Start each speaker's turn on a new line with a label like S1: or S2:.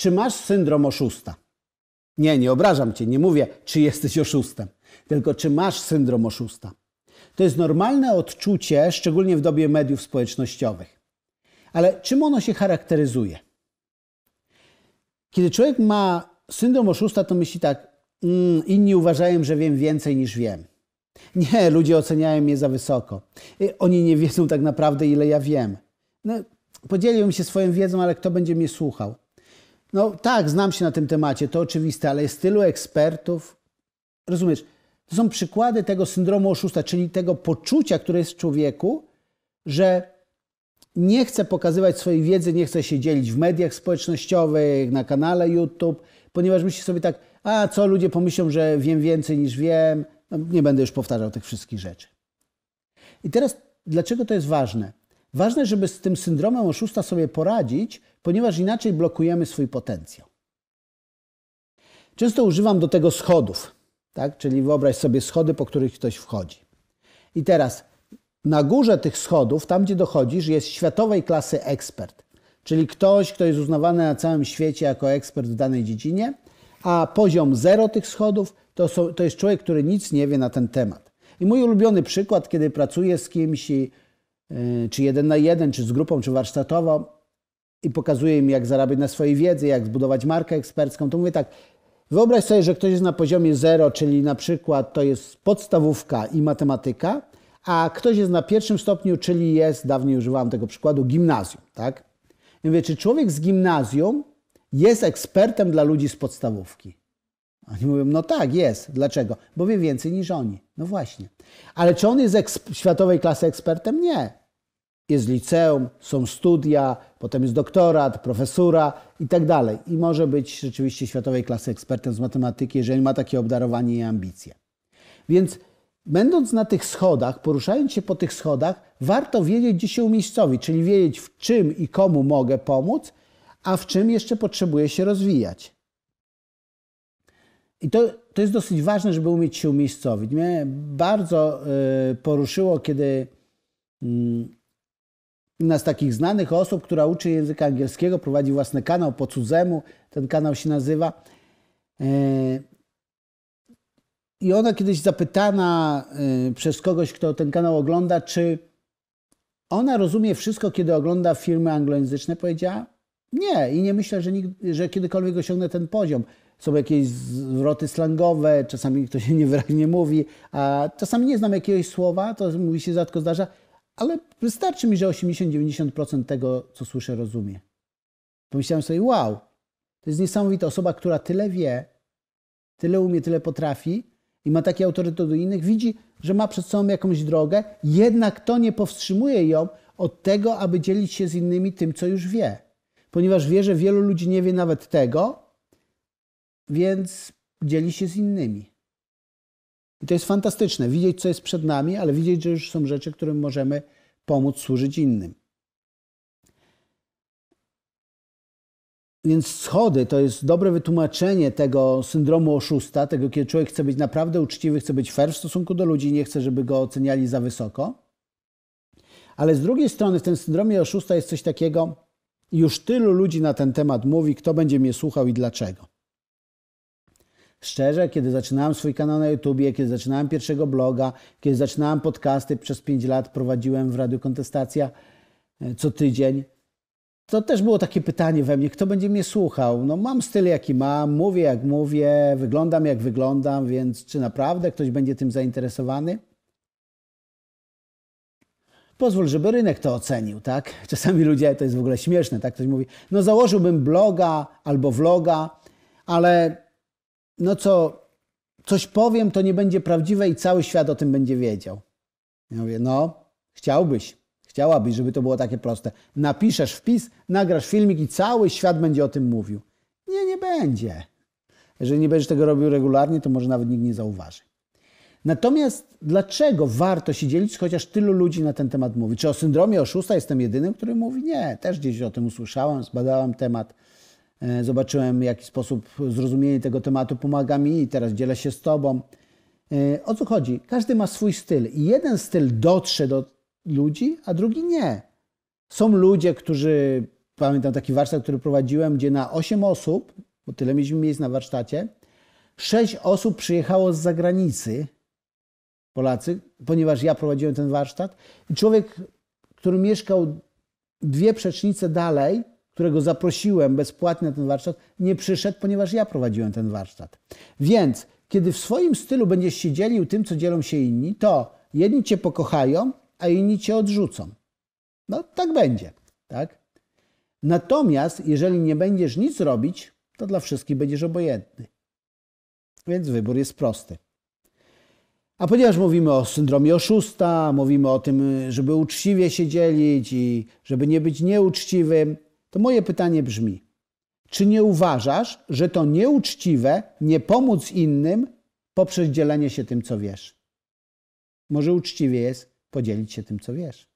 S1: czy masz syndrom oszusta? Nie, nie obrażam cię, nie mówię, czy jesteś oszustem, tylko czy masz syndrom oszusta. To jest normalne odczucie, szczególnie w dobie mediów społecznościowych. Ale czym ono się charakteryzuje? Kiedy człowiek ma syndrom oszusta, to myśli tak, mm, inni uważają, że wiem więcej niż wiem. Nie, ludzie oceniają mnie za wysoko. Y, oni nie wiedzą tak naprawdę, ile ja wiem. No, podzieliłem się swoją wiedzą, ale kto będzie mnie słuchał? No tak, znam się na tym temacie, to oczywiste, ale jest tylu ekspertów. Rozumiesz, to są przykłady tego syndromu oszusta, czyli tego poczucia, które jest w człowieku, że nie chce pokazywać swojej wiedzy, nie chce się dzielić w mediach społecznościowych, na kanale YouTube, ponieważ myśli sobie tak, a co ludzie pomyślą, że wiem więcej niż wiem. No, nie będę już powtarzał tych wszystkich rzeczy. I teraz, dlaczego to jest ważne? Ważne, żeby z tym syndromem oszusta sobie poradzić, ponieważ inaczej blokujemy swój potencjał. Często używam do tego schodów, tak? czyli wyobraź sobie schody, po których ktoś wchodzi. I teraz na górze tych schodów, tam gdzie dochodzisz, jest światowej klasy ekspert, czyli ktoś, kto jest uznawany na całym świecie jako ekspert w danej dziedzinie, a poziom zero tych schodów to, są, to jest człowiek, który nic nie wie na ten temat. I mój ulubiony przykład, kiedy pracuję z kimś i Y, czy jeden na jeden, czy z grupą, czy warsztatowo i pokazuję im, jak zarabiać na swojej wiedzy, jak zbudować markę ekspercką, to mówię tak, wyobraź sobie, że ktoś jest na poziomie zero, czyli na przykład to jest podstawówka i matematyka, a ktoś jest na pierwszym stopniu, czyli jest, dawniej używałem tego przykładu, gimnazjum, tak? I mówię, czy człowiek z gimnazjum jest ekspertem dla ludzi z podstawówki? Oni mówią, no tak, jest. Dlaczego? Bo wie więcej niż oni. No właśnie. Ale czy on jest światowej klasy ekspertem? Nie jest liceum, są studia, potem jest doktorat, profesura i tak dalej. I może być rzeczywiście światowej klasy ekspertem z matematyki, jeżeli ma takie obdarowanie i ambicje. Więc będąc na tych schodach, poruszając się po tych schodach, warto wiedzieć, gdzie się umiejscowić, czyli wiedzieć, w czym i komu mogę pomóc, a w czym jeszcze potrzebuję się rozwijać. I to, to jest dosyć ważne, żeby umieć się umiejscowić. Mnie bardzo y, poruszyło, kiedy y, Inna z takich znanych osób, która uczy języka angielskiego, prowadzi własny kanał po cudzemu. Ten kanał się nazywa. E, I ona kiedyś zapytana e, przez kogoś, kto ten kanał ogląda, czy ona rozumie wszystko, kiedy ogląda filmy anglojęzyczne, powiedziała: Nie, i nie myślę, że, nigdy, że kiedykolwiek osiągnę ten poziom. Są jakieś zwroty slangowe, czasami ktoś się niewyraźnie mówi, a czasami nie znam jakiegoś słowa, to mówi się rzadko zdarza, ale wystarczy mi, że 80-90% tego, co słyszę, rozumie. Pomyślałem sobie, wow, to jest niesamowita osoba, która tyle wie, tyle umie, tyle potrafi i ma taki autorytet do innych, widzi, że ma przed sobą jakąś drogę, jednak to nie powstrzymuje ją od tego, aby dzielić się z innymi tym, co już wie. Ponieważ wie, że wielu ludzi nie wie nawet tego, więc dzieli się z innymi. I to jest fantastyczne, widzieć, co jest przed nami, ale widzieć, że już są rzeczy, którym możemy pomóc służyć innym. Więc schody to jest dobre wytłumaczenie tego syndromu oszusta, tego kiedy człowiek chce być naprawdę uczciwy, chce być fair w stosunku do ludzi, nie chce, żeby go oceniali za wysoko. Ale z drugiej strony w tym syndromie oszusta jest coś takiego, już tylu ludzi na ten temat mówi, kto będzie mnie słuchał i dlaczego. Szczerze, kiedy zaczynałem swój kanał na YouTubie, kiedy zaczynałem pierwszego bloga, kiedy zaczynałem podcasty, przez 5 lat prowadziłem w Radiu Kontestacja e, co tydzień, to też było takie pytanie we mnie, kto będzie mnie słuchał? No mam styl jaki mam, mówię jak mówię, wyglądam jak wyglądam, więc czy naprawdę ktoś będzie tym zainteresowany? Pozwól, żeby rynek to ocenił, tak? Czasami ludzie, to jest w ogóle śmieszne, tak? Ktoś mówi, no założyłbym bloga albo vloga, ale no co, coś powiem, to nie będzie prawdziwe i cały świat o tym będzie wiedział. Ja mówię, no, chciałbyś, chciałabyś, żeby to było takie proste. Napiszesz wpis, nagrasz filmik i cały świat będzie o tym mówił. Nie, nie będzie. Jeżeli nie będziesz tego robił regularnie, to może nawet nikt nie zauważy. Natomiast dlaczego warto się dzielić, chociaż tylu ludzi na ten temat mówi? Czy o syndromie oszusta jestem jedynym, który mówi? Nie, też gdzieś o tym usłyszałem, zbadałem temat. E, zobaczyłem, w jaki sposób zrozumienie tego tematu pomaga mi i teraz dzielę się z Tobą. E, o co chodzi? Każdy ma swój styl i jeden styl dotrze do ludzi, a drugi nie. Są ludzie, którzy, pamiętam taki warsztat, który prowadziłem, gdzie na 8 osób, bo tyle mieliśmy miejsc na warsztacie, 6 osób przyjechało z zagranicy, Polacy, ponieważ ja prowadziłem ten warsztat. I człowiek, który mieszkał dwie przecznice dalej, którego zaprosiłem bezpłatnie na ten warsztat, nie przyszedł, ponieważ ja prowadziłem ten warsztat. Więc kiedy w swoim stylu będziesz się dzielił tym, co dzielą się inni, to jedni cię pokochają, a inni cię odrzucą. No tak będzie, tak? Natomiast jeżeli nie będziesz nic robić, to dla wszystkich będziesz obojętny. Więc wybór jest prosty. A ponieważ mówimy o syndromie oszusta, mówimy o tym, żeby uczciwie się dzielić i żeby nie być nieuczciwym, to moje pytanie brzmi: czy nie uważasz, że to nieuczciwe nie pomóc innym poprzez dzielenie się tym, co wiesz? Może uczciwie jest podzielić się tym, co wiesz.